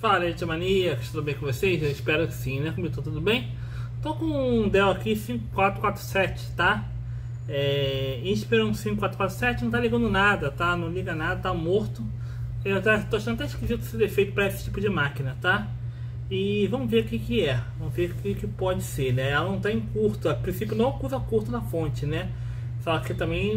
Fala, gente Mania. tudo bem com vocês? Eu espero que sim, né? Comigo tá tudo bem? Tô com um Dell aqui 5447, tá? É, Inspiron 5447 não tá ligando nada, tá? Não liga nada, tá morto. Eu até, tô achando até esquisito esse defeito para esse tipo de máquina, tá? E vamos ver o que que é, vamos ver o que que pode ser, né? Ela não tá em curto, a princípio não usa curto na fonte, né? Só que também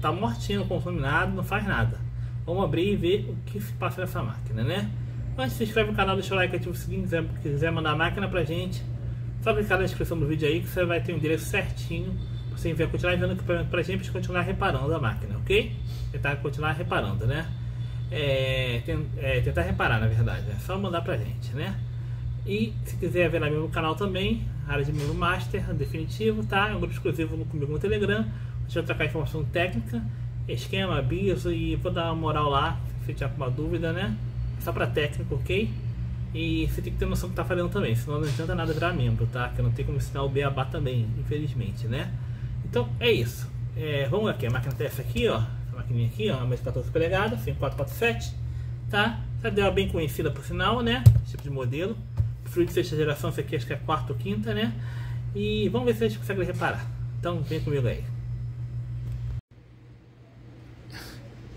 tá mortinho, não consome nada, não faz nada. Vamos abrir e ver o que se passa nessa máquina, né? Antes, se inscreve no canal, deixa o like, ativa o sininho, se quiser mandar a máquina pra gente. Só clicar na descrição do vídeo aí que você vai ter o endereço certinho pra você enviar, continuar enviando pra, pra gente pra continuar reparando a máquina, ok? Tentar continuar reparando, né? É, tem, é, tentar reparar, na verdade. É só mandar pra gente, né? E se quiser ver lá meu canal também, área de membro master, definitivo, tá? É um grupo exclusivo comigo no Telegram. Deixa eu trocar informação técnica, esquema, bios e vou dar uma moral lá, se tiver alguma dúvida, né? só para técnico, ok? E você tem que ter noção do que tá fazendo também, senão não adianta nada virar membro, tá? Que eu não tenho como ensinar o beabá também, infelizmente, né? Então é isso. É, vamos aqui, a máquina tá essa aqui, ó. Essa maquininha aqui, ó, mais 14 polegadas, 5447, tá? Essa dela é bem conhecida por sinal, né? Esse tipo de modelo. Fruit de sexta geração, essa aqui acho que é quarta ou quinta, né? E vamos ver se a gente consegue reparar. Então vem comigo aí.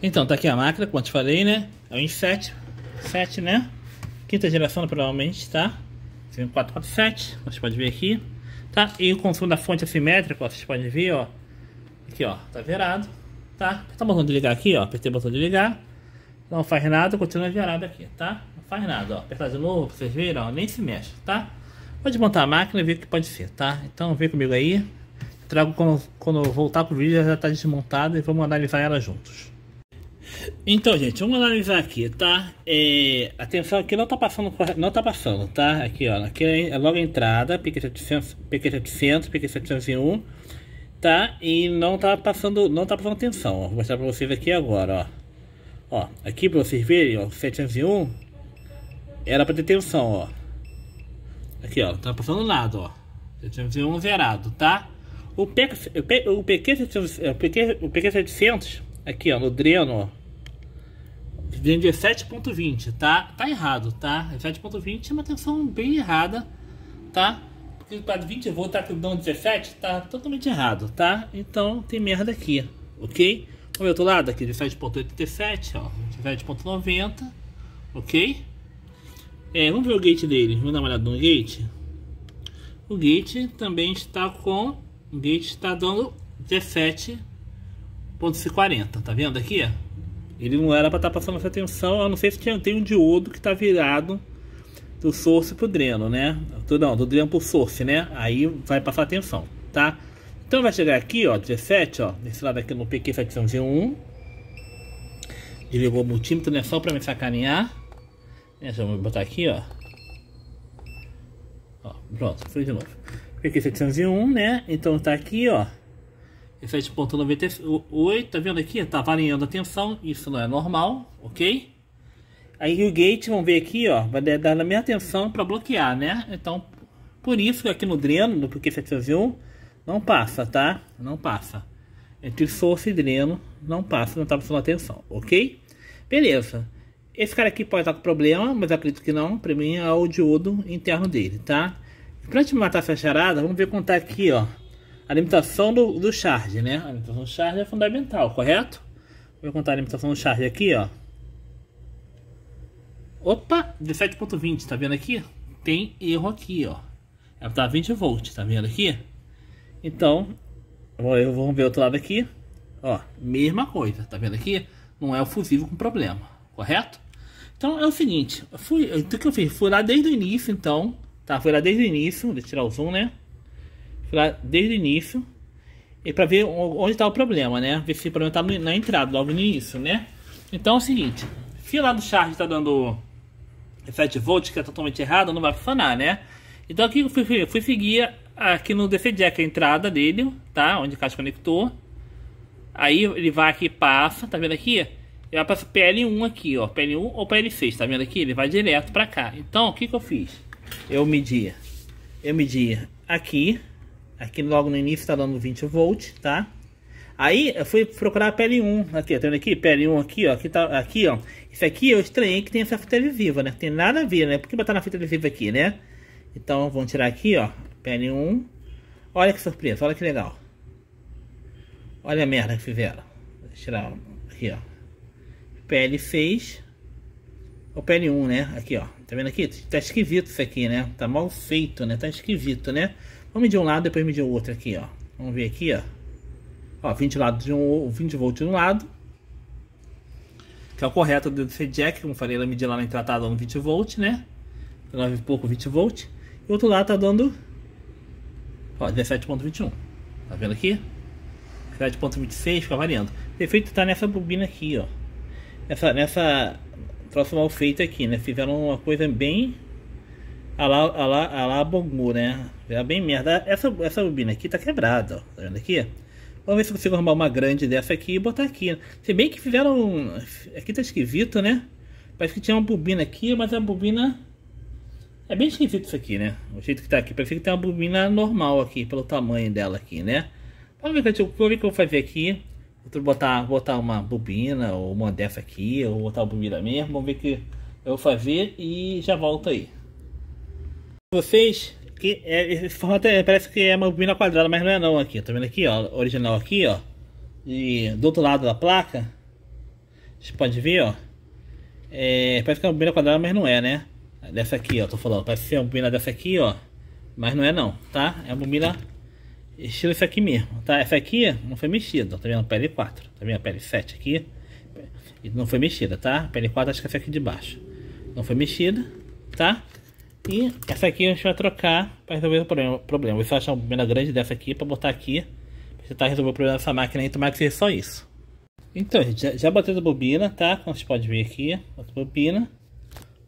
Então, tá aqui a máquina, como eu te falei, né? É o um i 7, né? Quinta geração, provavelmente, tá? 447, você pode ver aqui, tá? E o consumo da fonte assimétrica, vocês podem ver, ó. Aqui, ó, tá virado, tá? Apertar o botão de ligar aqui, ó, apertei o botão de ligar. Não faz nada, continua virado aqui, tá? Não faz nada, ó. Apertar de novo, vocês verem ó, nem se mexe, tá? Pode montar a máquina e ver o que pode ser, tá? Então vem comigo aí. Trago quando, quando voltar pro vídeo, já tá desmontada e vamos analisar ela juntos. Então, gente, vamos analisar aqui, tá? É, atenção, aqui não tá passando, não tá passando, tá? Aqui, ó, aqui é, é logo a entrada, PQ700, PQ700, PQ701, tá? E não tá passando, não tá passando atenção, ó. Vou mostrar pra vocês aqui agora, ó. Ó, aqui pra vocês verem, ó, 701 era pra tensão, ó. Aqui, ó, não tá passando nada, ó. 701 zerado, tá? O PQ, o o PQ, o PQ 700, aqui, ó, no dreno, ó. Vendia 7.20, tá? Tá errado, tá? 7.20 é, é uma tensão bem errada, tá? Porque para 20 volts tá dando 17, tá totalmente errado, tá? Então tem merda aqui, ok? O outro lado aqui, 17.87, ó, 17.90, ok? É, vamos ver o gate dele, vamos dar uma olhada no gate. O gate também está com, o gate está dando 17.40, tá vendo aqui, ó? Ele não era para estar tá passando essa tensão, Eu não sei se tinha, tem um diodo que está virado do source pro dreno, né? Não, do dreno pro source, né? Aí vai passar a tensão, tá? Então vai chegar aqui, ó, 17, ó, desse lado aqui no PQ701. Desligou o multímetro, né? Só para me sacanear. É, deixa eu botar aqui, ó. ó pronto, foi de novo. PQ701, né? Então tá aqui, ó. 7.98, tá vendo aqui? Tá variando a tensão, isso não é normal, ok? Aí o gate, vamos ver aqui, ó, vai dar na minha tensão para bloquear, né? Então, por isso que aqui no dreno, no pq 701, não passa, tá? Não passa. Entre source e dreno, não passa, não tá passando a tensão, ok? Beleza. Esse cara aqui pode estar com problema, mas acredito que não. Pra mim é o diodo interno dele, tá? Pra gente matar essa charada, vamos ver quanto tá aqui, ó. A limitação do, do charge, né? A limitação do charge é fundamental, correto? Vou contar a limitação do charge aqui, ó. Opa, 17.20, tá vendo aqui? Tem erro aqui, ó. Ela tá 20 volts, tá vendo aqui? Então, eu vou ver outro lado aqui. Ó, mesma coisa, tá vendo aqui? Não é o fusível com problema, correto? Então é o seguinte, fui, o que eu fiz? Fui lá desde o início, então, tá? Fui lá desde o início, deixa eu tirar o zoom, né? desde o início e para ver onde está o problema, né? Ver se o problema está na entrada, logo no início, né? Então é o seguinte, se lá do charge está dando 7 volts, que é totalmente errado, não vai funcionar, né? Então aqui eu fui, fui seguir aqui no DC Jack a entrada dele, tá? Onde o caixa conector. Aí ele vai aqui passa, tá vendo aqui? Ele vai PL1 aqui, ó, PL1 ou PL6, tá vendo aqui? Ele vai direto para cá. Então o que que eu fiz? Eu medi, eu medi aqui Aqui logo no início está dando 20 volts, tá? Aí eu fui procurar a pele 1, aqui, ó, tá vendo aqui? Pele 1 aqui, ó, aqui, tá, aqui, ó. Isso aqui eu estranhei que tem essa fita adesiva, né? Tem nada a ver, né? Por que botar na fita adesiva aqui, né? Então, vamos tirar aqui, ó, pele 1. Olha que surpresa, olha que legal. Olha a merda que fizeram. Deixa tirar aqui, ó. Pele 6. O pele 1, né? Aqui, ó. Tá vendo aqui? Tá esquisito isso aqui, né? Tá mal feito, né? Tá esquisito, né? Vamos medir um lado, depois medir o outro aqui, ó. Vamos ver aqui, ó. Ó, 20, lado de um, 20 volts de um lado. Que é o correto do jack, como falei, ela medir lá na entrada tá dando 20 volts, né? 9 e pouco, 20 volts. E o outro lado tá dando... Ó, 17.21. Tá vendo aqui? 17,26, fica variando. O efeito tá nessa bobina aqui, ó. Nessa... nessa próximo ao feito aqui, né? Fizeram uma coisa bem Olha lá, a lá, lá bongu, né? É bem merda. Essa, essa bobina aqui tá quebrada, ó. Tá vendo aqui? Vamos ver se consigo arrumar uma grande dessa aqui e botar aqui. Se bem que fizeram... Aqui tá esquisito, né? Parece que tinha uma bobina aqui, mas a bobina... É bem esquisito isso aqui, né? O jeito que tá aqui. Parece que tem uma bobina normal aqui, pelo tamanho dela aqui, né? Vamos ver o que eu, vou ver o que eu vou fazer aqui. Vou botar, botar uma bobina ou uma dessa aqui, ou botar a bobina mesmo. Vamos ver o que eu vou fazer e já volto aí vocês que é, esse formato é, parece que é uma bobina quadrada, mas não é não aqui. Tá vendo aqui, ó, original aqui, ó. E do outro lado da placa, gente pode ver, ó. É, parece que é uma bobina quadrada, mas não é, né? Dessa aqui, ó, tô falando. Parece ser uma bobina dessa aqui, ó. Mas não é não, tá? É uma bobina estilo isso aqui mesmo, tá? Essa aqui não foi mexida, tá vendo? PL4, tá vendo? PL7 aqui. E não foi mexida, tá? PL4 acho que é essa aqui de baixo. Não foi mexida, tá? E essa aqui a gente vai trocar para resolver o problema. problema. Você acha uma bobina grande dessa aqui para botar aqui. Pra tentar resolver o problema dessa máquina e tomar que seja só isso. Então, gente, já, já botei a bobina, tá? Como vocês podem ver aqui, outra bobina.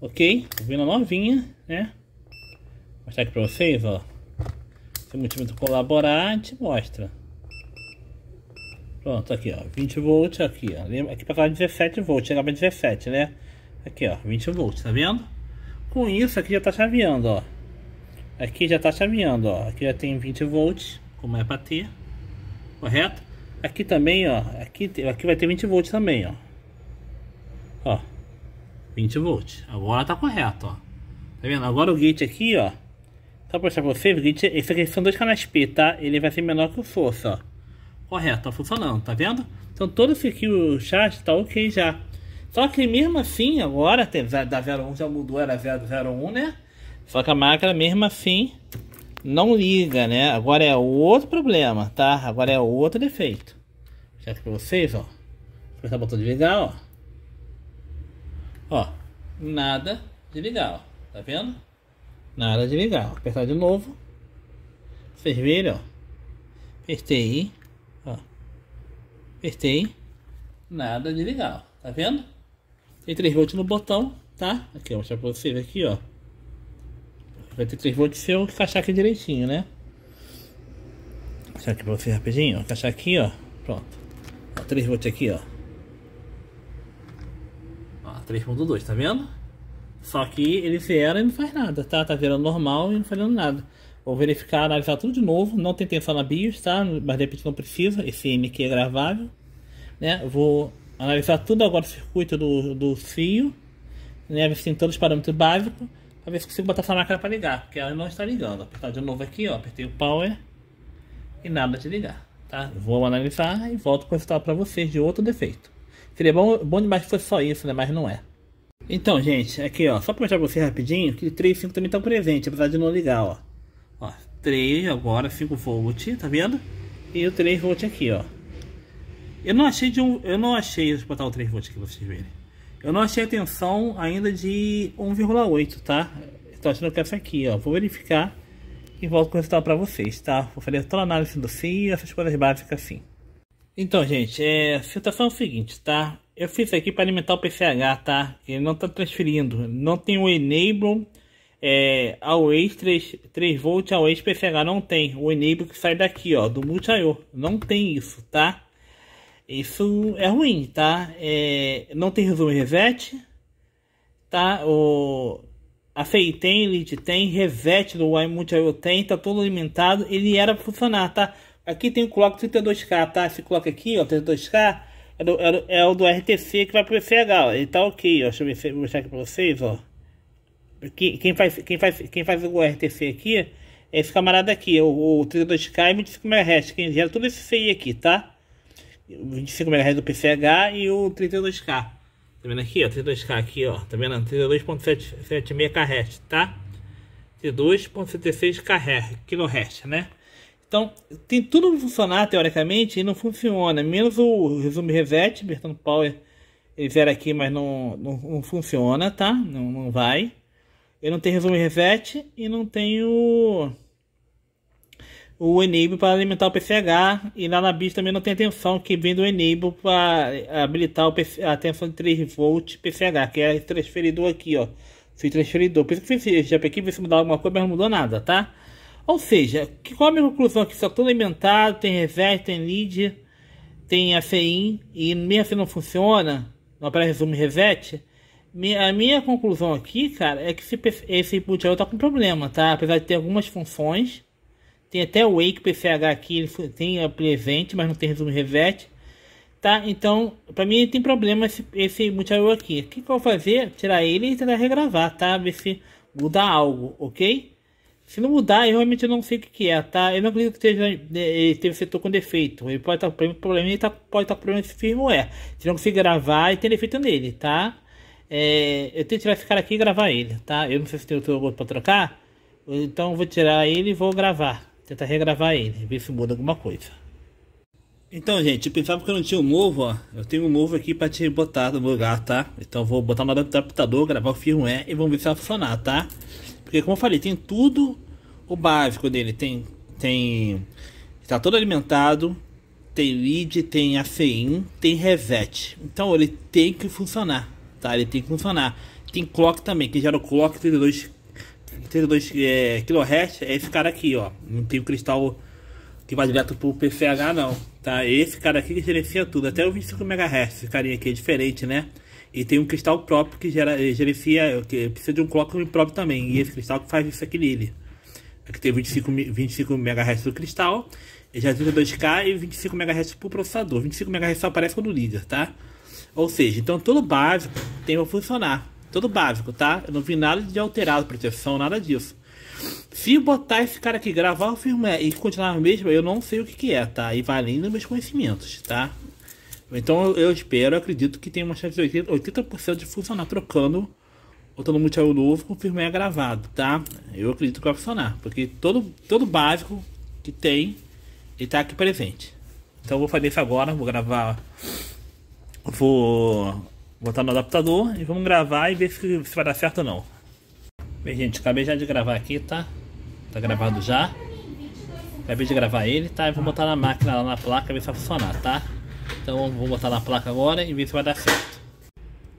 Ok? Bobina novinha, né? Vou mostrar aqui para vocês, ó. Se o multímetro colaborar, a gente mostra. Pronto, aqui ó, 20 volts aqui ó, aqui passava 17 volts, chegava a 17 né, aqui ó, 20 volts, tá vendo? Com isso aqui já está chaveando, ó. Aqui já está chaveando, ó. Aqui já tem 20 volts, como é para ter, correto? Aqui também, ó. Aqui, aqui vai ter 20 volts também, ó. Ó, 20 volts. Agora tá correto, ó. Tá vendo? Agora o gate aqui, ó. Só pra mostrar pra vocês, o gate, esse aqui são dois canais P, tá? Ele vai ser menor que o força, ó. Correto, tá funcionando, tá vendo? Então todo esse aqui, o chat, tá ok já. Só que mesmo assim, agora, da 01 já mudou, era 001, né? Só que a máquina, mesmo assim, não liga, né? Agora é outro problema, tá? Agora é outro defeito. Já que pra vocês, ó. Apertar o botão de ligar, ó. Ó, nada de ligar, ó. Tá vendo? Nada de ligar, ó. Apertar de novo. Vocês viram, ó. Apertei, ó. Apertei. Nada de ligar, ó. Tá vendo? tem 3 volts no botão, tá? Aqui, eu vou mostrar pra vocês aqui, ó. Vai ter 3 volts se eu encaixar aqui direitinho, né? Vou mostrar aqui pra vocês rapidinho, ó. Encaixar aqui, ó. Pronto. Ó, 3 volts aqui, ó. Ó, 3.2, tá vendo? Só que ele zera e não faz nada, tá? Tá virando normal e não fazendo nada. Vou verificar, analisar tudo de novo. Não tem tensão na BIOS, tá? Mas de repente não precisa. Esse MQ é gravável. Né? Vou analisar tudo agora o circuito do, do fio, né, ver se todos os parâmetros básicos, para ver se consigo botar essa máquina para ligar, porque ela não está ligando. Apertar de novo aqui, ó, apertei o power e nada de ligar, tá? Vou analisar e volto com o resultado para vocês de outro defeito. Seria bom, bom demais se fosse só isso, né, mas não é. Então, gente, aqui, ó, só para mostrar para vocês rapidinho, que 3 5 também estão presente, apesar de não ligar, ó. Ó, 3 agora, 5 volt, tá vendo? E o 3 volt aqui, ó. Eu não achei de um, eu não achei, vou botar o 3 volts aqui pra vocês verem. Eu não achei a tensão ainda de 1,8, tá? Estou achando que é essa aqui, ó. Vou verificar e volto com o resultado para vocês, tá? Vou fazer toda a análise do e essas coisas básicas assim. Então, gente, é, a situação é o seguinte, tá? Eu fiz aqui para alimentar o PCH, tá? Ele não está transferindo. Não tem o enable é, ao ex 3, 3 volt ao ex PCH, não tem. O enable que sai daqui, ó, do multi -IO. Não tem isso, tá? Isso é ruim, tá? É, não tem resumo revete, tá? O, a FEI tem, elite tem, revete do iMultiail tem, tá todo alimentado. Ele era pra funcionar, tá? Aqui tem o clock 32K, tá? Se coloca aqui, ó, 32K, é, do, é, do, é o do RTC que vai pro CH, ó. Ele tá ok, ó. Deixa eu ver se, mostrar aqui pra vocês, ó. Aqui, quem, faz, quem, faz, quem faz o RTC aqui é esse camarada aqui, é o, o 32K e 25 MHz, quem gera tudo esse CI aqui, tá? 25 MHz do PCH e o 32K. Tá vendo aqui, ó, 32K aqui, ó, tá vendo? 32.76 kHz, tá? 32.76 kHz, né? Então, tem tudo funcionar teoricamente e não funciona, menos o resume reset, Bertão Power ele zera aqui, mas não, não, não, funciona, tá? Não, não vai. Eu não tenho resumo reset e não tenho o enable para alimentar o PCH e lá na BIOS também não tem atenção que vem do enable para eh, habilitar o PC, a tensão de 3 volts PCH, que é transferidor aqui, ó. Se transferidor, por isso que esse GPQ vai se mudar alguma coisa, mas não mudou nada, tá? Ou seja, que, qual a minha conclusão aqui? Só tudo alimentado, tem reset, tem lead, tem a CIN e mesmo assim não funciona, não aparece resumo reset. A minha conclusão aqui, cara, é que esse, esse bootloader tá com problema, tá? Apesar de ter algumas funções tem até o Wake PCH aqui, ele tem a presente, mas não tem resumo revete. Tá, então, pra mim tem problema esse, esse multiroll aqui. O que, que eu vou fazer? Tirar ele e tentar regravar, tá? Ver se muda algo, ok? Se não mudar, eu realmente não sei o que, que é, tá? Eu não acredito que esteja, né, ele teve setor com defeito. Ele pode estar com problema, e ele tá, pode estar com problema esse firmware. Se não conseguir gravar, e tem defeito nele, tá? É, eu tenho que tirar esse cara aqui e gravar ele, tá? Eu não sei se tem outro logo pra trocar. Então vou tirar ele e vou gravar tentar regravar ele, ver se muda alguma coisa. Então, gente, eu pensava que eu não tinha um novo, ó. Eu tenho um novo aqui pra te botar no lugar, tá? Então vou botar no adaptador, gravar o firmware e vamos ver se vai funcionar, tá? Porque como eu falei, tem tudo o básico dele. Tem... tem tá todo alimentado, tem lead, tem AC1, tem reset. Então ele tem que funcionar, tá? Ele tem que funcionar. Tem clock também, que gera o clock 32 32 é, kHz é esse cara aqui, ó. Não tem o cristal que vai direto pro PCH, não. Tá? Esse cara aqui que gerencia tudo, até o 25 MHz. Esse carinha aqui é diferente, né? E tem um cristal próprio que gera, eh, gerencia, que precisa de um clock próprio também. E esse cristal que faz isso aqui nele. Aqui tem 25, 25 MHz do cristal, já 32K e 25 MHz pro processador. 25 MHz só aparece quando líder, tá? Ou seja, então tudo básico tem pra funcionar. Tudo básico, tá? Eu não vi nada de alterado, proteção, nada disso. Se botar esse cara aqui, gravar o firmware é, e continuar a mesmo, eu não sei o que, que é, tá? E vai além dos meus conhecimentos, tá? Então eu, eu espero, eu acredito que tem uma chance de 80%, 80 de funcionar trocando, botando multiplayer novo com o firmware é gravado, tá? Eu acredito que vai funcionar, porque todo, todo básico que tem, ele tá aqui presente. Então eu vou fazer isso agora, vou gravar, vou botar no adaptador e vamos gravar e ver se, se vai dar certo ou não. Bem, gente, acabei já de gravar aqui, tá? Tá gravado já. Acabei de gravar ele, tá? E vou botar na máquina lá na placa ver se vai funcionar, tá? Então vou botar na placa agora e ver se vai dar certo.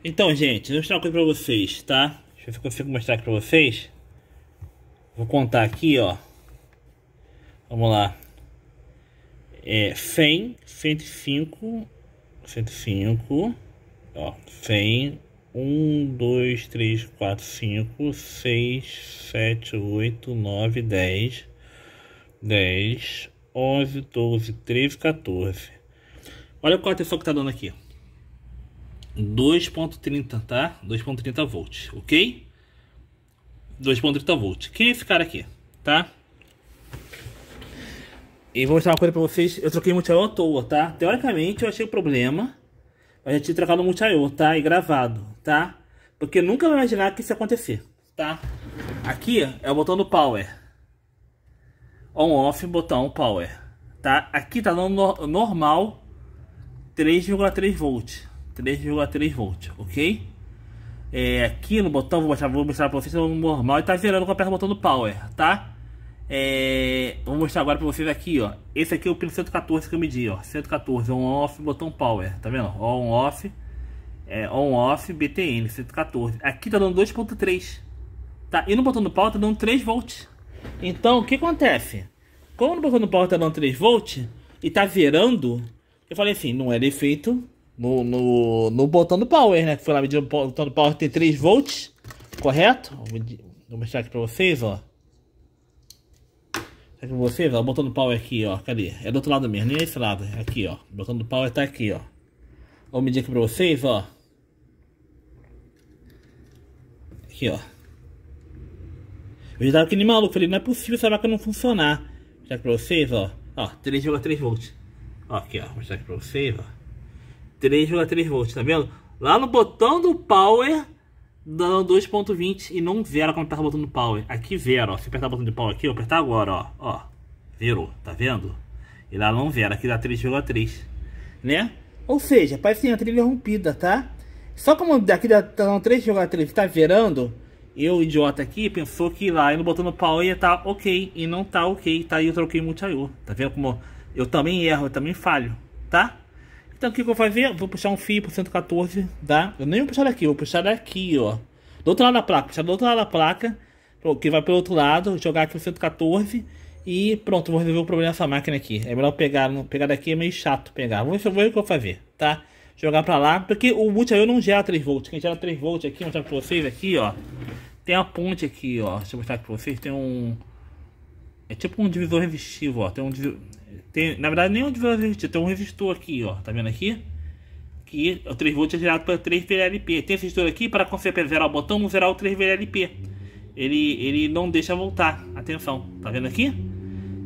Então, gente, vou mostrar uma coisa pra vocês, tá? Deixa eu ver se consigo mostrar aqui pra vocês. Vou contar aqui, ó. Vamos lá. É 100, 105, 105 ó, 100, 1, 2, 3, 4, 5, 6, 7, 8, 9, 10, 10, 11, 12, 13, 14. Olha qual a tensão que tá dando aqui. 2.30, tá? 2.30 volts, ok? 2.30 volts. Quem é esse cara aqui, tá? E vou mostrar uma coisa pra vocês. Eu troquei muito à toa, tá? Teoricamente eu achei o problema eu já tinha trocado o tá? E gravado, tá? Porque nunca vai imaginar que isso ia acontecer, tá? Aqui é o botão do power. On, off, botão power, tá? Aqui tá no normal 3,3 volt. 3,3 volt, ok? É, aqui no botão, vou mostrar, vou mostrar pra vocês no é normal e tá virando com a perna botão do power, tá? É, vou mostrar agora para vocês aqui, ó. Esse aqui é o pino 114 que eu medi, ó. 114 on off, botão power, tá vendo? On off, é, on off, BTN 114. Aqui tá dando 2.3, tá? E no botão do power tá dando 3 volts. Então, o que acontece? Como no botão do power tá dando 3 volts e tá virando, eu falei assim, não é defeito no, no, no botão do power, né? Que foi lá medir o botão do power tem 3 volts, correto? Vou mostrar aqui para vocês, ó. Será que vocês, ó, do power aqui, ó, cadê? É do outro lado mesmo, nem esse lado aqui, ó. do power tá aqui, ó. Vou medir aqui pra vocês, ó. Aqui, ó. Eu já tava nem maluco, falei, não é possível essa que não funcionar. Vou mostrar aqui pra vocês, ó. Ó, 3,3 volts. Ó, aqui, ó, vou mostrar aqui pra vocês, ó. 3,3 volts, tá vendo? Lá no botão do power dando 2.20 e não zera quando apertar o power. Aqui zero, ó. Se apertar o botão de power aqui, eu apertar agora, ó. Ó, Virou, tá vendo? E lá não zera, aqui dá 3,3, né? Ou seja, parece a trilha rompida, tá? Só como daqui dá 3,3 tá, tá virando eu, idiota aqui, pensou que lá no botão do power ia tá ok, e não tá ok, tá? E eu troquei multi-IO, tá vendo como eu também erro, eu também falho, tá? Então o que, que eu vou fazer? Vou puxar um fio pro 114, tá? Eu nem vou puxar daqui, vou puxar daqui, ó. Do outro lado da placa, puxar do outro lado da placa, que vai pro outro lado, jogar aqui o 114 e pronto, vou resolver o problema dessa máquina aqui. É melhor pegar, pegar daqui é meio chato pegar. Vamos ver, o que eu vou fazer, tá? Jogar pra lá, porque o multiaio não gera 3V. Quem gera 3V aqui, vou mostrar pra vocês aqui, ó. Tem a ponte aqui, ó. Deixa eu mostrar aqui pra vocês. Tem um... É tipo um divisor resistivo, ó. Tem um divisor... Tem, na verdade, nem onde vai Tem um resistor aqui, ó. Tá vendo aqui? Que o 3V é gerado para 3VLP. Tem resistor aqui para quando você zerar o botão, zerar o 3VLP. Ele, ele não deixa voltar. Atenção. Tá vendo aqui?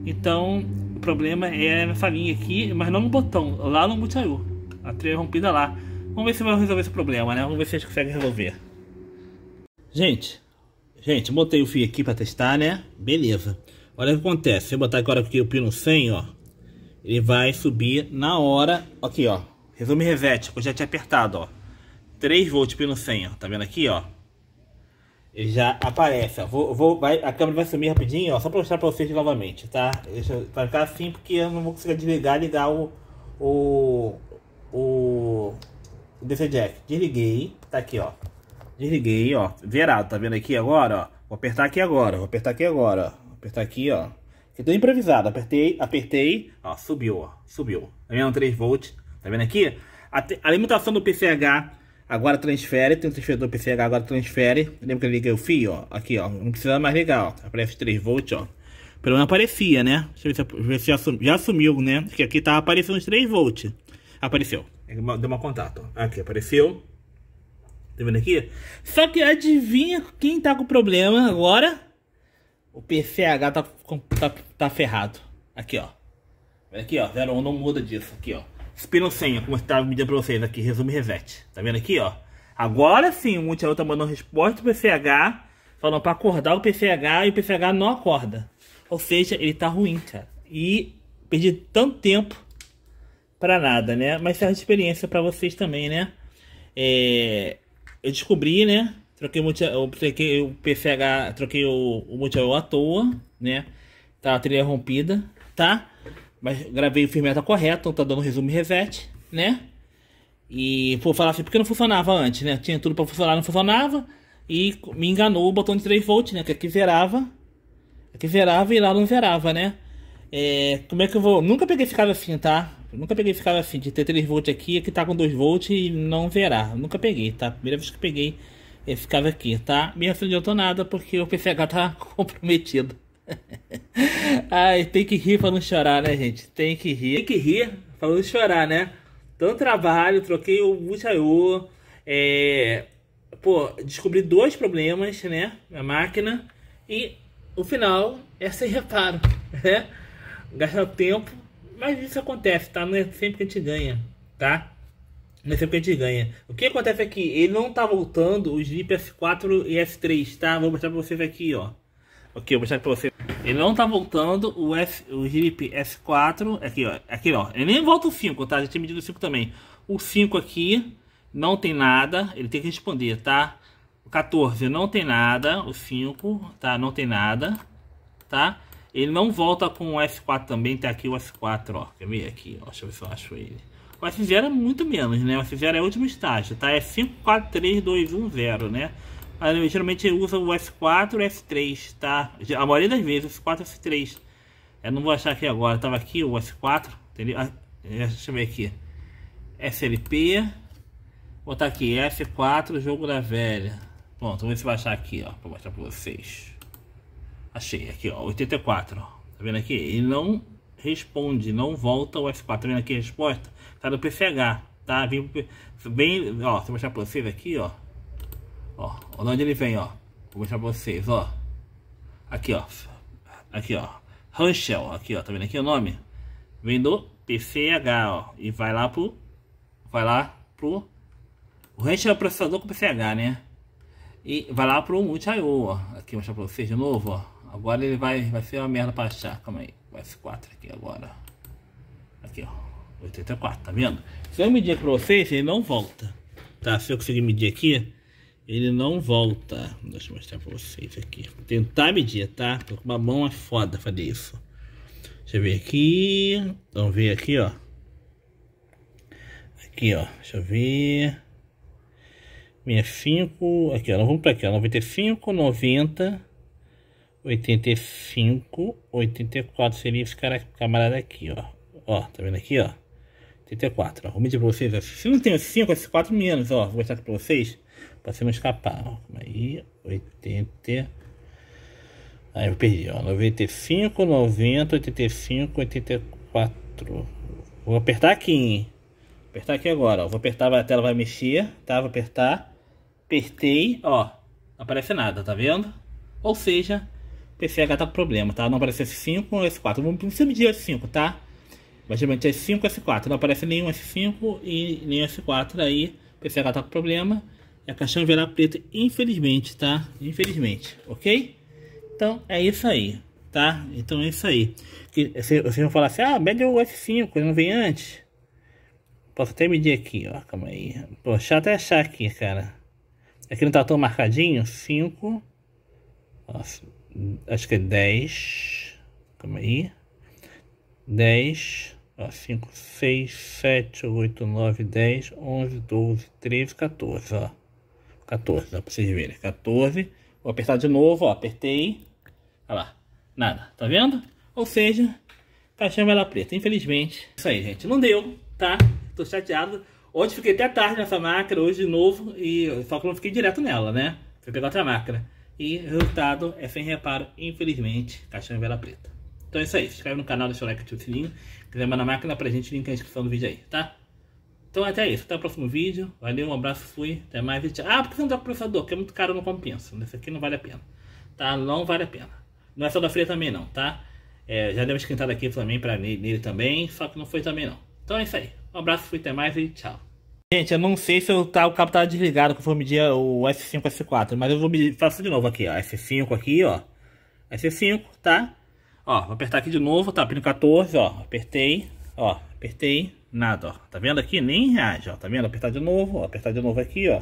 Então, o problema é nessa linha aqui, mas não no botão. Lá no multiaiu. A trilha é rompida lá. Vamos ver se vai resolver esse problema, né? Vamos ver se a gente consegue resolver. Gente, gente, botei o fio aqui para testar, né? Beleza. Olha o que acontece. Se eu botar agora aqui o pino 100, ó. Ele vai subir na hora, aqui ó, resume revete, eu já tinha apertado ó, 3 volts pino 100 ó, tá vendo aqui ó, ele já aparece ó, vou, vou, vai, a câmera vai sumir rapidinho ó, só pra mostrar pra vocês novamente, tá? Deixa eu ficar tá, tá assim porque eu não vou conseguir desligar, ligar o, o, o, o DC Jack, desliguei, tá aqui ó, desliguei ó, Verado, tá vendo aqui agora ó, vou apertar aqui agora, vou apertar aqui agora, ó. vou apertar aqui ó, e então, deu improvisado. Apertei, apertei. Ó, subiu, ó. Subiu. Tá vendo? 3 volts. Tá vendo aqui? A, a limitação do PCH agora transfere. Tem um transferidor PCH agora transfere. Lembra que eu liguei o fio, ó? Aqui, ó. Não precisa mais ligar, ó. Aparece 3 volts, ó. Pelo menos aparecia, né? Deixa eu ver se, ver se já, sum, já sumiu, né? Porque aqui tá aparecendo os 3 volts. Apareceu. É deu uma contato. Aqui, apareceu. Tá vendo aqui? Só que adivinha quem tá com problema agora? o PCH tá, tá, tá ferrado. Aqui, ó. Aqui, ó. 01 não muda disso. Aqui, ó. Espino senha, como eu estava medindo pra vocês aqui. Resumo reset. Tá vendo aqui, ó? Agora sim, o Multiaru tá mandando resposta pro PCH. Falando pra acordar o PCH e o PCH não acorda. Ou seja, ele tá ruim, cara. E perdi tanto tempo pra nada, né? Mas serve de experiência pra vocês também, né? É... Eu descobri, né? Troquei, eu troquei o PCH, troquei o, o à toa, né? Tá a trilha rompida, tá? Mas gravei o firmeza tá correto, então tá dando resumo resumo reset, né? E por falar assim, porque não funcionava antes, né? Tinha tudo para funcionar, não funcionava. E me enganou o botão de 3 volts, né? Que aqui verava. Aqui verava e lá não verava, né? É, como é que eu vou. Nunca peguei ficava assim, tá? Nunca peguei ficava assim de ter 3 volts aqui, aqui tá com 2 volts e não verá. Nunca peguei, tá? Primeira vez que peguei esse ficava aqui, tá? Minha filha não adiantou nada porque o PCH tá comprometido. Ai, tem que rir pra não chorar, né, gente? Tem que rir. Tem que rir pra não chorar, né? Tanto trabalho, troquei o buchaiô, é... Pô, descobri dois problemas, né? Na máquina. E o final é sem reparo, né? Gastar tempo. Mas isso acontece, tá? Não é sempre que a gente ganha, tá? Mas sempre é a gente ganha. O que acontece aqui? É ele não tá voltando os VIP s 4 e s 3 tá? Vou mostrar pra vocês aqui, ó. Ok, eu vou mostrar pra vocês. Ele não tá voltando o, S, o VIP s 4 Aqui, ó. Aqui, ó. Ele nem volta o 5, tá? A gente tinha medido o 5 também. O 5 aqui não tem nada. Ele tem que responder, tá? O 14 não tem nada. O 5, tá? Não tem nada. Tá? Ele não volta com o s 4 também. Tá aqui o s 4 ó. Quer ver aqui? Ó, deixa eu ver se eu acho ele. O F0 é muito menos, né? O F0 é o último estágio, tá? É 5, 4, 3, 2, 1, 0, né? Mas ah, geralmente usa o F4 s F3, tá? A maioria das vezes, F4 s F3. Eu não vou achar aqui agora, tava aqui o F4, entendeu? Ah, deixa eu ver aqui. SLP, vou botar aqui, F4, jogo da velha. Pronto, vou ver se vai achar aqui, ó, pra mostrar pra vocês. Achei aqui, ó, 84, ó. Tá vendo aqui? Ele não responde, não volta o F4. Vendo aqui a resposta? Tá do PCH, tá? Vem, bem, ó, vou mostrar pra vocês aqui, ó. Ó, onde ele vem, ó. Vou mostrar pra vocês, ó. Aqui, ó. Aqui, ó. Ranchel, aqui, ó. Tá vendo aqui o nome? Vem do PCH, ó. E vai lá pro... Vai lá pro... O Ranchel é o processador com PCH, né? E vai lá pro Multi.io, ó. Aqui, vou mostrar pra vocês de novo, ó. Agora ele vai, vai ser uma merda pra achar, calma aí com F4 aqui agora. Aqui, ó. 84, tá vendo? Se eu medir pra vocês, ele não volta. Tá? Se eu conseguir medir aqui, ele não volta. Deixa eu mostrar pra vocês aqui. Vou tentar medir, tá? Tô com uma mão é foda fazer isso. Deixa eu ver aqui. Vamos então, ver aqui, ó. Aqui, ó. Deixa eu ver. 65. Aqui, ó. vamos pra aqui, ó. 95, 90. 85, 84 seria esse cara, camarada aqui, ó. Ó, tá vendo aqui, ó? 84, ó. Vou medir pra vocês. Ó. Se não tem 5, é 4 menos, ó. Vou mostrar aqui pra vocês, pra você não escapar, ó. Calma aí, 80... Aí eu perdi, ó. 95, 90, 85, 84. Vou apertar aqui, hein? Vou apertar aqui agora, ó. Vou apertar, a tela vai mexer, tá? Vou apertar. Apertei, ó. Não aparece nada, tá vendo? Ou seja, PCH tá com problema, tá? Não aparece S5 ou S4. Vamos precisa medir S5, tá? Basicamente S5 ou S4. Não aparece nenhum S5 e nem S4 aí. PCH tá com problema. E a caixão verá preto, infelizmente, tá? Infelizmente, ok? Então é isso aí, tá? Então é isso aí. se, vocês vão falar assim, ah, mede o S5, não vem antes. Posso até medir aqui, ó. Calma aí. Pô, chato é achar aqui, cara. Aqui é não tá tão marcadinho. 5. Nossa acho que é 10, calma aí, 10, 5, 6, 7, 8, 9, 10, 11, 12, 13, 14, ó, 14, dá pra vocês verem, 14, vou apertar de novo, ó, apertei, olha lá, nada, tá vendo? Ou seja, caixinha vai lá preta, infelizmente, isso aí, gente, não deu, tá? Tô chateado, hoje fiquei até tarde nessa máquina, hoje de novo, e só que não fiquei direto nela, né? Fui pegar outra máquina. E o resultado é sem reparo, infelizmente, caixão e vela preta. Então é isso aí, se inscreve no canal, deixa o like, ativa o sininho. Quiser mandar máquina pra gente, link na descrição do vídeo aí, tá? Então até isso, até o próximo vídeo. Valeu, um abraço, fui, até mais e tchau. Ah, porque você não dá tá pro processador, que é muito caro, não compensa. Esse aqui não vale a pena, tá? Não vale a pena. Não é só da fria também não, tá? É, já deu esquentado aqui também pra nele, nele também, só que não foi também não. Então é isso aí, um abraço, fui, até mais e tchau. Gente, eu não sei se eu tá, o cabo tá desligado conforme dia o S5, S4, mas eu vou me faço de novo aqui, ó. S5 aqui, ó. S5, tá? Ó, vou apertar aqui de novo, tá? Pino 14, ó. Apertei, ó. Apertei, nada, ó. Tá vendo aqui? Nem reage, ó. Tá vendo? Apertar de novo, ó. Apertar de novo aqui, ó.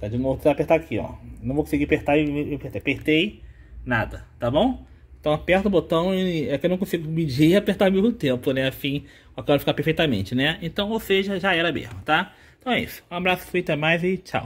Tá de novo, tá apertar aqui, ó. Não vou conseguir apertar e apertei. Apertei, nada, tá bom? Então aperta o botão e é que eu não consigo medir e apertar ao mesmo tempo, né? Afim, eu quero ficar perfeitamente, né? Então, ou seja, já era mesmo, tá? Então é isso. Um abraço, fui, até mais e tchau.